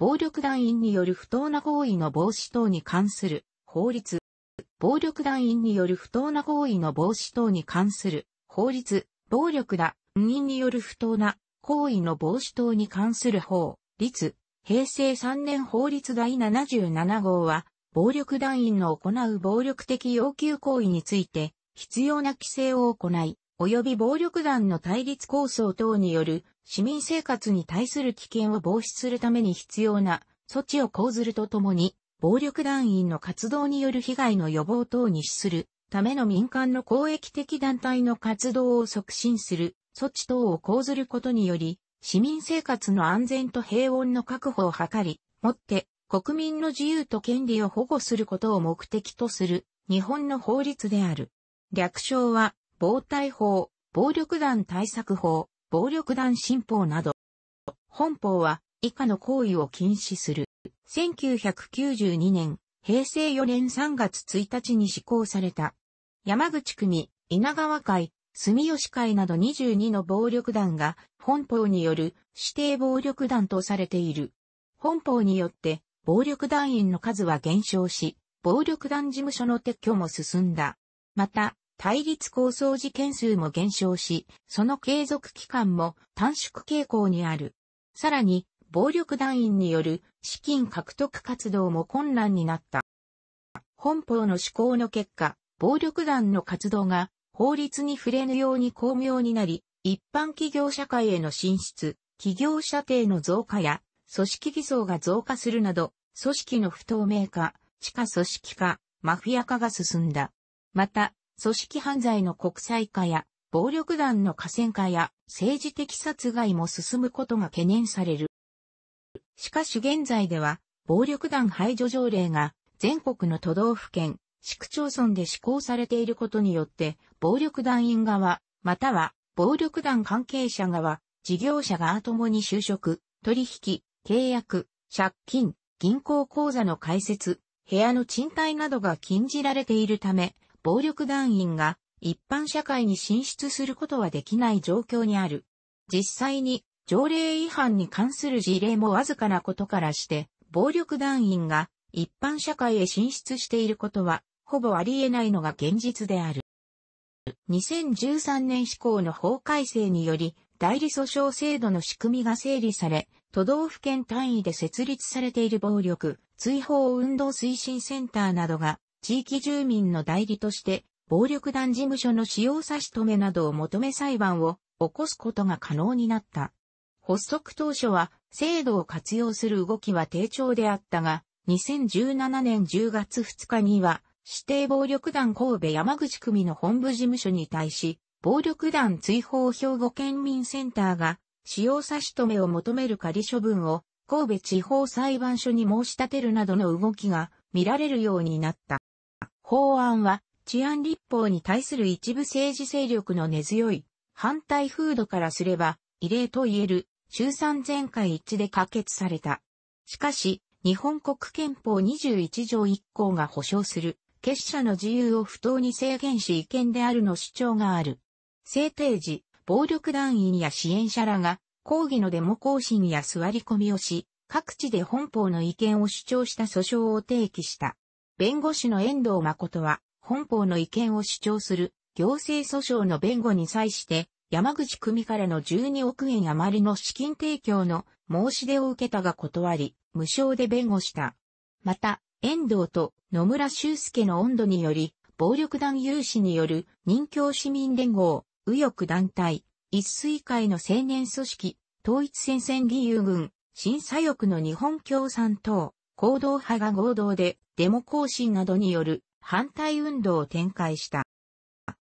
暴力団員による不当な行為の防止等に関する法律。暴力団員による不当な行為の防止等に関する法律。暴力団員による不当な行為の防止等に関する法律。平成3年法律第77号は、暴力団員の行う暴力的要求行為について、必要な規制を行い、及び暴力団の対立構想等による市民生活に対する危険を防止するために必要な措置を講ずるとともに、暴力団員の活動による被害の予防等に資するための民間の公益的団体の活動を促進する措置等を講ずることにより、市民生活の安全と平穏の確保を図り、もって国民の自由と権利を保護することを目的とする日本の法律である。略称は、防対法、暴力団対策法、暴力団新法など、本法は以下の行為を禁止する。1992年、平成4年3月1日に施行された。山口組、稲川会、住吉会など22の暴力団が本法による指定暴力団とされている。本法によって暴力団員の数は減少し、暴力団事務所の撤去も進んだ。また、対立構想事件数も減少し、その継続期間も短縮傾向にある。さらに、暴力団員による資金獲得活動も困難になった。本法の施行の結果、暴力団の活動が法律に触れぬように巧妙になり、一般企業社会への進出、企業社定の増加や、組織偽装が増加するなど、組織の不透明化、地下組織化、マフィア化が進んだ。また、組織犯罪の国際化や、暴力団の河川化や、政治的殺害も進むことが懸念される。しかし現在では、暴力団排除条例が、全国の都道府県、市区町村で施行されていることによって、暴力団員側、または暴力団関係者側、事業者側ともに就職、取引、契約、借金、銀行口座の開設、部屋の賃貸などが禁じられているため、暴力団員が一般社会に進出することはできない状況にある。実際に条例違反に関する事例もわずかなことからして、暴力団員が一般社会へ進出していることは、ほぼあり得ないのが現実である。2013年施行の法改正により、代理訴訟制度の仕組みが整理され、都道府県単位で設立されている暴力、追放運動推進センターなどが地域住民の代理として、暴力団事務所の使用差し止めなどを求め裁判を起こすことが可能になった。発足当初は制度を活用する動きは低調であったが、2017年10月2日には指定暴力団神戸山口組の本部事務所に対し、暴力団追放兵庫県民センターが使用差し止めを求める仮処分を神戸地方裁判所に申し立てるなどの動きが見られるようになった。法案は治安立法に対する一部政治勢力の根強い反対風土からすれば異例と言える中3全会一致で可決された。しかし、日本国憲法21条1項が保障する結社の自由を不当に制限し違憲であるの主張がある。制定時、暴力団員や支援者らが抗議のデモ行進や座り込みをし、各地で本法の違憲を主張した訴訟を提起した。弁護士の遠藤誠は、本法の違憲を主張する行政訴訟の弁護に際して、山口組からの12億円余りの資金提供の申し出を受けたが断り、無償で弁護した。また、遠藤と野村修介の温度により、暴力団有志による任教市民連合、右翼団体、一水会の青年組織、統一戦線義勇軍、審査翼の日本共産党、行動派が合同でデモ行進などによる反対運動を展開した。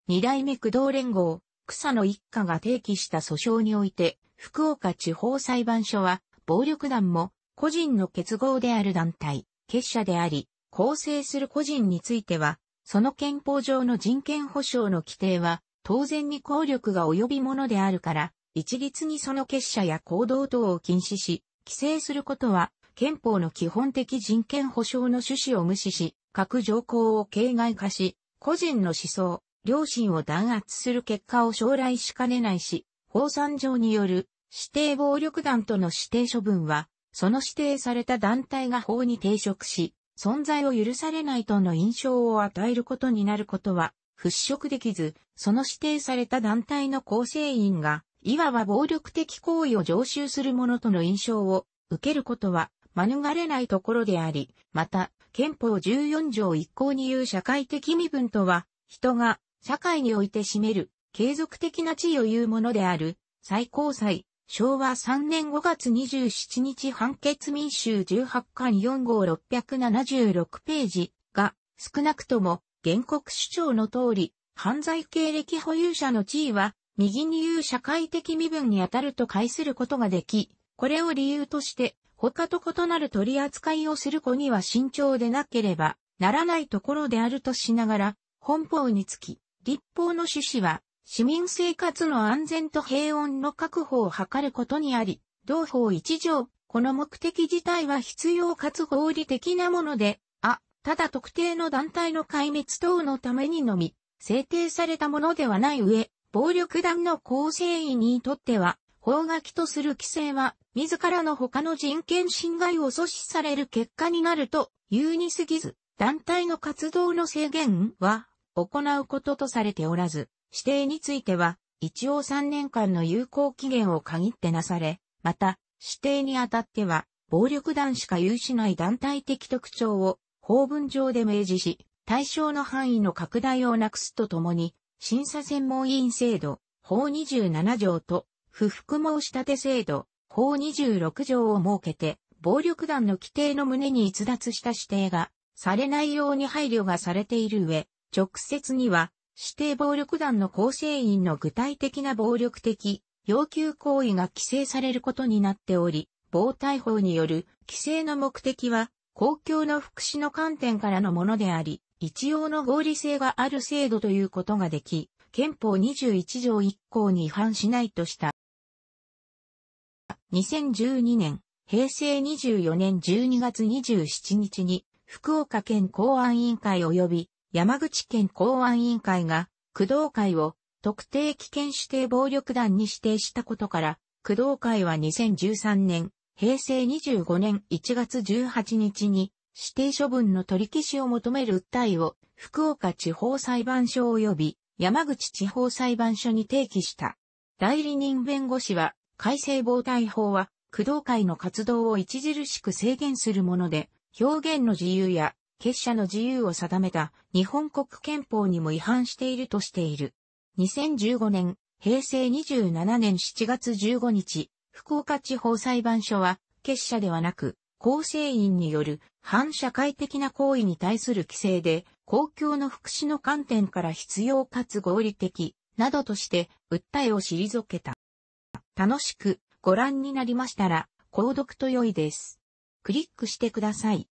二代目駆動連合、草野一家が提起した訴訟において、福岡地方裁判所は、暴力団も個人の結合である団体、結社であり、構成する個人については、その憲法上の人権保障の規定は、当然に効力が及びものであるから、一律にその結社や行動等を禁止し、規制することは憲法の基本的人権保障の趣旨を無視し、各条項を形骸化し、個人の思想、良心を弾圧する結果を将来しかねないし、法参上による指定暴力団との指定処分は、その指定された団体が法に抵触し、存在を許されないとの印象を与えることになることは、払拭できず、その指定された団体の構成員が、いわば暴力的行為を常習するものとの印象を受けることは、免れないところであり、また、憲法14条1項に言う社会的身分とは、人が社会において占める継続的な地位を言うものである、最高裁、昭和3年5月27日判決民衆18巻4号676ページが、少なくとも、原告主張の通り、犯罪経歴保有者の地位は、右に言う社会的身分にあたると解することができ、これを理由として、他と異なる取り扱いをする子には慎重でなければならないところであるとしながら、本法につき、立法の趣旨は、市民生活の安全と平穏の確保を図ることにあり、同法一条、この目的自体は必要かつ合理的なもので、あ、ただ特定の団体の壊滅等のためにのみ、制定されたものではない上、暴力団の構成員にとっては、法書きとする規制は、自らの他の人権侵害を阻止される結果になると、言うに過ぎず、団体の活動の制限は、行うこととされておらず、指定については、一応3年間の有効期限を限ってなされ、また、指定にあたっては、暴力団しか有しない団体的特徴を法文上で明示し、対象の範囲の拡大をなくすとともに、審査専門委員制度、法27条と不服申し立て制度、法26条を設けて、暴力団の規定の旨に逸脱した指定が、されないように配慮がされている上、直接には、指定暴力団の構成員の具体的な暴力的、要求行為が規制されることになっており、防対法による規制の目的は、公共の福祉の観点からのものであり、一応の合理性がある制度ということができ、憲法21条1項に違反しないとした。2012年、平成24年12月27日に、福岡県公安委員会及び山口県公安委員会が、工藤会を特定危険指定暴力団に指定したことから、工藤会は2013年、平成25年1月18日に、指定処分の取り消しを求める訴えを、福岡地方裁判所及び山口地方裁判所に提起した。代理人弁護士は、改正防対法は、工藤会の活動を著しく制限するもので、表現の自由や結社の自由を定めた日本国憲法にも違反しているとしている。2015年、平成27年7月15日、福岡地方裁判所は、結社ではなく、構成員による反社会的な行為に対する規制で、公共の福祉の観点から必要かつ合理的、などとして、訴えを退けた。楽しくご覧になりましたら、購読と良いです。クリックしてください。